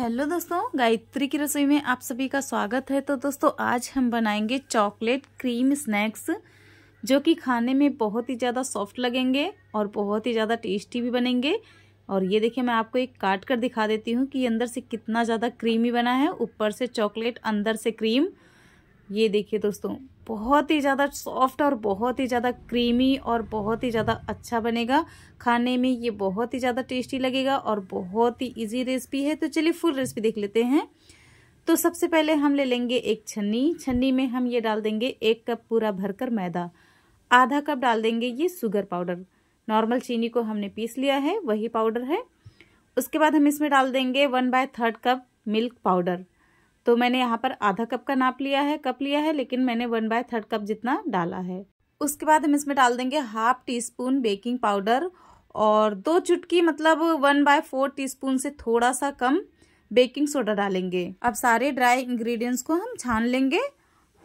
hello दोस्तों गायत्री की रसोई में आप सभी का स्वागत है तो दोस्तों आज हम बनाएंगे चॉकलेट क्रीम स्नैक्स जो कि खाने में बहुत ही ज़्यादा सॉफ्ट लगेंगे और बहुत ही ज़्यादा टेस्टी भी बनेंगे और ये देखिए मैं आपको एक काट कर दिखा देती हूँ कि अंदर से कितना ज़्यादा क्रीमी बना है ऊपर से चॉकलेट अंदर से क्रीम ये देखिए दोस्तों बहुत ही ज़्यादा सॉफ्ट और बहुत ही ज़्यादा क्रीमी और बहुत ही ज़्यादा अच्छा बनेगा खाने में ये बहुत ही ज़्यादा टेस्टी लगेगा और बहुत ही इजी रेसिपी है तो चलिए फुल रेसिपी देख लेते हैं तो सबसे पहले हम ले लेंगे एक छन्नी छन्नी में हम ये डाल देंगे एक कप पूरा भरकर मैदा आधा कप डाल देंगे ये शुगर पाउडर नॉर्मल चीनी को हमने पीस लिया है वही पाउडर है उसके बाद हम इसमें डाल देंगे one by third cup milk powder तो मैंने यहाँ पर आधा कप का नाप लिया है कप लिया है लेकिन मैंने वन बाय थर्ड कप जितना डाला है उसके बाद हम इसमें डाल देंगे half teaspoon baking powder और दो चुटकी मतलब वन बाय फोर टी से थोड़ा सा कम बेकिंग सोडा डालेंगे अब सारे ड्राई इंग्रेडिएंट्स को हम छान लेंगे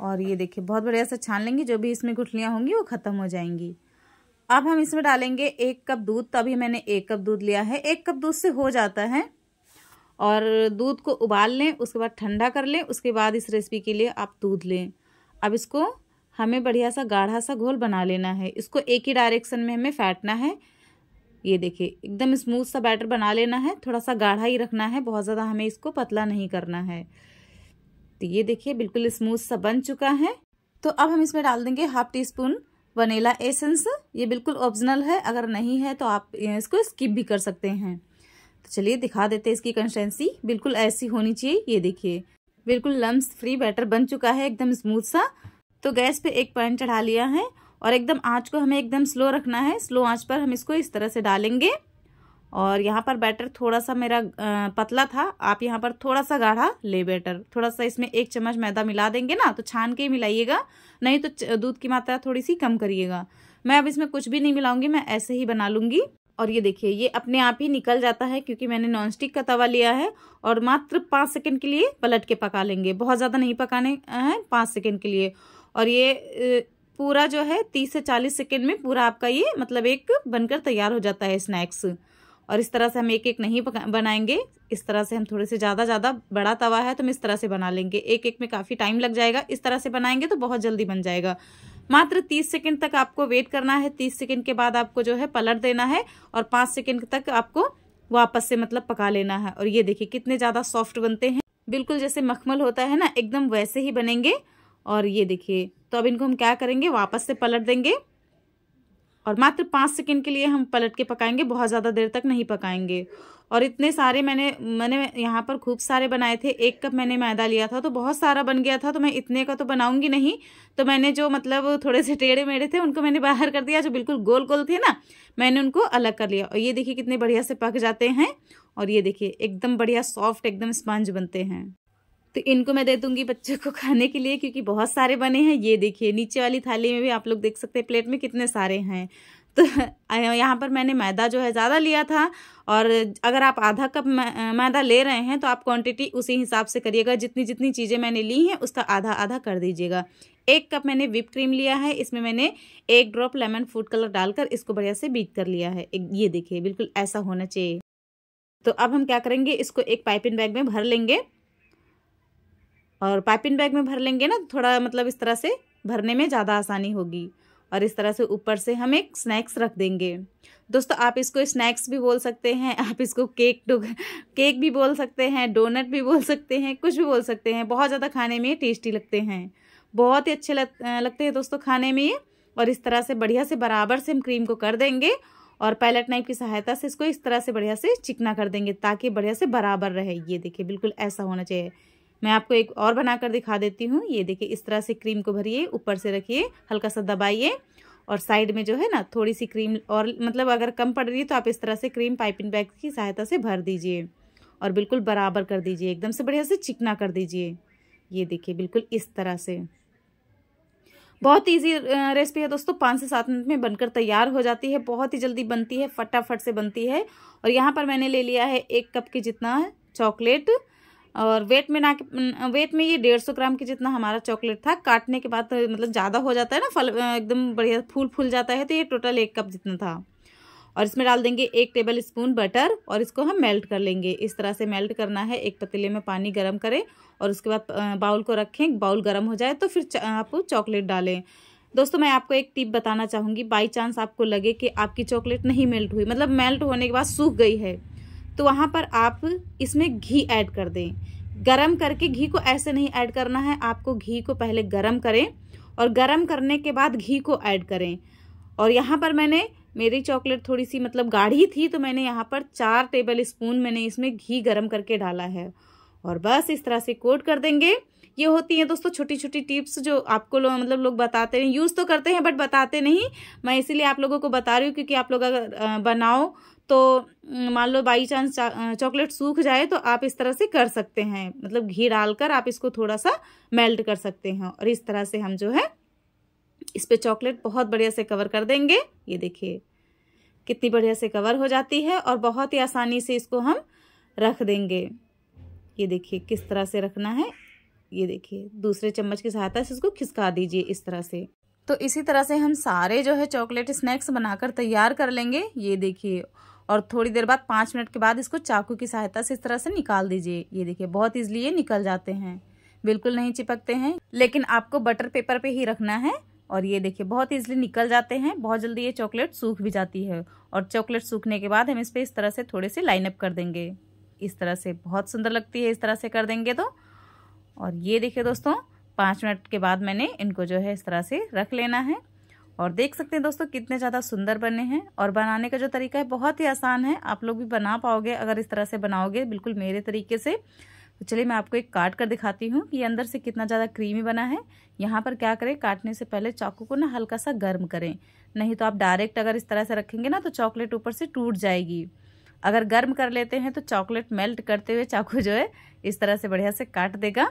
और ये देखिए बहुत बढ़िया से छान लेंगे जो भी इसमें गुठलियाँ होंगी वो ख़त्म हो जाएंगी अब हम इसमें डालेंगे एक कप दूध तभी मैंने एक कप दूध लिया है एक कप दूध से हो जाता है और दूध को उबाल लें उसके बाद ठंडा कर लें उसके बाद इस रेसिपी के लिए आप दूध लें अब इसको हमें बढ़िया सा गाढ़ा सा घोल बना लेना है इसको एक ही डायरेक्शन में हमें फैटना है ये देखिए एकदम स्मूथ सा बैटर बना लेना है थोड़ा सा गाढ़ा ही रखना है बहुत ज़्यादा हमें इसको पतला नहीं करना है तो ये देखिए बिल्कुल स्मूथ सा बन चुका है तो अब हम इसमें डाल देंगे half teaspoon vanilla essence ये बिल्कुल ऑप्शनल है अगर नहीं है तो आप इसको स्किप भी कर सकते हैं तो चलिए दिखा देते हैं इसकी कंसिस्टेंसी बिल्कुल ऐसी होनी चाहिए ये देखिए बिल्कुल लम्स फ्री बैटर बन चुका है एकदम स्मूथ सा तो गैस पे एक पैन चढ़ा लिया है और एकदम आँच को हमें एकदम स्लो रखना है स्लो आँच पर हम इसको इस तरह से डालेंगे और यहाँ पर बैटर थोड़ा सा मेरा पतला था आप यहाँ पर थोड़ा सा गाढ़ा ले बैटर थोड़ा सा इसमें एक चम्मच मैदा मिला देंगे ना तो छान के ही मिलाइएगा नहीं तो दूध की मात्रा थोड़ी सी कम करिएगा मैं अब इसमें कुछ भी नहीं मिलाऊंगी मैं ऐसे ही बना लूँगी और ये देखिए ये अपने आप ही निकल जाता है क्योंकि मैंने नॉनस्टिक का तवा लिया है और मात्र पाँच सेकंड के लिए पलट के पका लेंगे बहुत ज़्यादा नहीं पकाने हैं पाँच सेकंड के लिए और ये पूरा जो है तीस से चालीस सेकेंड में पूरा आपका ये मतलब एक बनकर तैयार हो जाता है स्नैक्स और इस तरह से हम एक एक नहीं बनाएंगे इस तरह से हम थोड़े से ज़्यादा ज़्यादा बड़ा तवा है तो हम इस तरह से बना लेंगे एक एक में काफ़ी टाइम लग जाएगा इस तरह से बनाएंगे तो बहुत जल्दी बन जाएगा मात्र तीस सेकेंड तक आपको वेट करना है तीस सेकेंड के बाद आपको जो है पलट देना है और 5 सेकेंड तक आपको वापस से मतलब पका लेना है और ये देखिए कितने ज़्यादा सॉफ्ट बनते हैं बिल्कुल जैसे मखमल होता है ना एकदम वैसे ही बनेंगे और ये देखिए तो अब इनको हम क्या करेंगे वापस से पलट देंगे और मात्र पाँच सेकेंड के लिए हम पलट के पकाएंगे बहुत ज़्यादा देर तक नहीं पकाएंगे और इतने सारे मैंने मैंने यहाँ पर खूब सारे बनाए थे एक कप मैंने मैदा लिया था तो बहुत सारा बन गया था तो मैं इतने का तो बनाऊंगी नहीं तो मैंने जो मतलब थोड़े से टेढ़े मेढ़े थे उनको मैंने बाहर कर दिया जो बिल्कुल गोल गोल थे ना मैंने उनको अलग कर लिया और ये देखिए कितने बढ़िया से पक जाते हैं और ये देखिए एकदम बढ़िया सॉफ्ट एकदम स्पंज बनते हैं तो इनको मैं दे दूंगी बच्चों को खाने के लिए क्योंकि बहुत सारे बने हैं ये देखिए नीचे वाली थाली में भी आप लोग देख सकते हैं प्लेट में कितने सारे हैं तो यहाँ पर मैंने मैदा जो है ज़्यादा लिया था और अगर आप आधा कप मैदा ले रहे हैं तो आप क्वांटिटी उसी हिसाब से करिएगा जितनी जितनी चीज़ें मैंने ली हैं उसका आधा आधा कर दीजिएगा एक कप मैंने विप क्रीम लिया है इसमें मैंने एक ड्रॉप लेमन फूड कलर डालकर इसको बढ़िया से बीट कर लिया है ये देखिए बिल्कुल ऐसा होना चाहिए तो अब हम क्या करेंगे इसको एक पाइपिंग बैग में भर लेंगे और पाइपिंग बैग में भर लेंगे ना थोड़ा मतलब इस तरह से भरने में ज़्यादा आसानी होगी और इस तरह से ऊपर से हम एक स्नैक्स रख देंगे दोस्तों आप इसको स्नैक्स भी बोल सकते हैं आप इसको केक टू केक भी बोल सकते हैं डोनट भी बोल सकते हैं कुछ भी बोल सकते हैं बहुत ज़्यादा खाने में टेस्टी लगते हैं बहुत ही अच्छे लग, लगते हैं दोस्तों खाने में और इस तरह से बढ़िया से बराबर से हम क्रीम को कर देंगे और पैलेट नाइफ की सहायता से इसको इस तरह से बढ़िया से चिकना कर देंगे ताकि बढ़िया से बराबर रहे ये देखिए बिल्कुल ऐसा होना चाहिए मैं आपको एक और बनाकर दिखा देती हूँ ये देखिए इस तरह से क्रीम को भरिए ऊपर से रखिए हल्का सा दबाइए और साइड में जो है ना थोड़ी सी क्रीम और मतलब अगर कम पड़ रही है तो आप इस तरह से क्रीम पाइपिंग बैग की सहायता से भर दीजिए और बिल्कुल बराबर कर दीजिए एकदम से बढ़िया से चिकना कर दीजिए ये देखिए बिल्कुल इस तरह से बहुत इजी रेसिपी है दोस्तों पाँच से सात मिनट में बनकर तैयार हो जाती है बहुत ही जल्दी बनती है फटाफट से बनती है और यहाँ पर मैंने ले लिया है एक कप के जितना चॉकलेट और वेट में ना वेट में ये डेढ़ सौ ग्राम के जितना हमारा चॉकलेट था काटने के बाद तो मतलब ज़्यादा हो जाता है ना फल एकदम बढ़िया फूल फूल जाता है तो ये टोटल एक कप जितना था और इसमें डाल देंगे एक टेबल स्पून बटर और इसको हम मेल्ट कर लेंगे इस तरह से मेल्ट करना है एक पतीले में पानी गर्म करें और उसके बाद बाउल को रखें बाउल गर्म हो जाए तो फिर आप चॉकलेट डालें दोस्तों मैं आपको एक टिप बताना चाहूँगी बाई चांस आपको लगे कि आपकी चॉकलेट नहीं मेल्ट हुई मतलब मेल्ट होने के बाद सूख गई है तो वहाँ पर आप इसमें घी ऐड कर दें गरम करके घी को ऐसे नहीं ऐड करना है आपको घी को पहले गरम करें और गरम करने के बाद घी को ऐड करें और यहाँ पर मैंने मेरी चॉकलेट थोड़ी सी मतलब गाढ़ी थी तो मैंने यहाँ पर चार टेबल स्पून मैंने इसमें घी गरम करके डाला है और बस इस तरह से कोट कर देंगे ये होती हैं दोस्तों छोटी छोटी टिप्स जो आपको लो, मतलब लोग बताते हैं यूज़ तो करते हैं बट बताते नहीं मैं इसीलिए आप लोगों को बता रही हूँ क्योंकि आप लोग अगर बनाओ तो मान लो बाई चांस चॉकलेट सूख जाए तो आप इस तरह से कर सकते हैं मतलब घी डालकर आप इसको थोड़ा सा मेल्ट कर सकते हैं और इस तरह से हम जो है इस पर चॉकलेट बहुत बढ़िया से कवर कर देंगे ये देखिए कितनी बढ़िया से कवर हो जाती है और बहुत ही आसानी से इसको हम रख देंगे ये देखिए किस तरह से रखना है ये देखिए दूसरे चम्मच की सहायता से इसको खिसका दीजिए इस तरह से तो इसी तरह से हम सारे जो है चॉकलेट स्नैक्स बनाकर तैयार कर लेंगे ये देखिए और थोड़ी देर बाद पाँच मिनट के बाद इसको चाकू की सहायता से इस तरह से निकाल दीजिए ये देखिए बहुत ईजिली ये निकल जाते हैं बिल्कुल नहीं चिपकते हैं लेकिन आपको बटर पेपर पे ही रखना है और ये देखिए बहुत ईजिली निकल जाते हैं बहुत जल्दी ये चॉकलेट सूख भी जाती है और चॉकलेट सूखने के बाद हम इस पर इस तरह से थोड़े से लाइनअप कर देंगे इस तरह से बहुत सुंदर लगती है इस तरह से कर देंगे तो और ये देखिए दोस्तों पाँच मिनट के बाद मैंने इनको जो है इस तरह से रख लेना है और देख सकते हैं दोस्तों कितने ज़्यादा सुंदर बने हैं और बनाने का जो तरीका है बहुत ही आसान है आप लोग भी बना पाओगे अगर इस तरह से बनाओगे बिल्कुल मेरे तरीके से तो चलिए मैं आपको एक काट कर दिखाती हूँ कि अंदर से कितना ज़्यादा क्रीमी बना है यहाँ पर क्या करें काटने से पहले चाकू को ना हल्का सा गर्म करें नहीं तो आप डायरेक्ट अगर इस तरह से रखेंगे ना तो चॉकलेट ऊपर से टूट जाएगी अगर गर्म कर लेते हैं तो चॉकलेट मेल्ट करते हुए चाकू जो है इस तरह से बढ़िया से काट देगा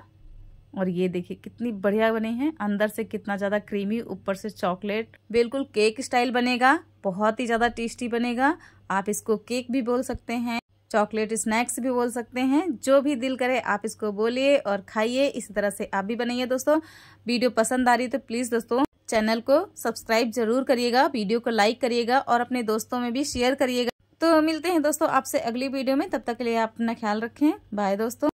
और ये देखिए कितनी बढ़िया बने हैं अंदर से कितना ज़्यादा क्रीमी ऊपर से चॉकलेट बिल्कुल केक स्टाइल बनेगा बहुत ही ज़्यादा टेस्टी बनेगा आप इसको केक भी बोल सकते हैं चॉकलेट स्नैक्स भी बोल सकते हैं जो भी दिल करे आप इसको बोलिए और खाइए इसी तरह से आप भी बनाइए दोस्तों वीडियो पसंद आ रही तो प्लीज़ दोस्तों चैनल को सब्सक्राइब जरूर करिएगा वीडियो को लाइक करिएगा और अपने दोस्तों में भी शेयर करिएगा तो मिलते हैं दोस्तों आपसे अगली वीडियो में तब तक के लिए आप अपना ख्याल रखें बाय दोस्तों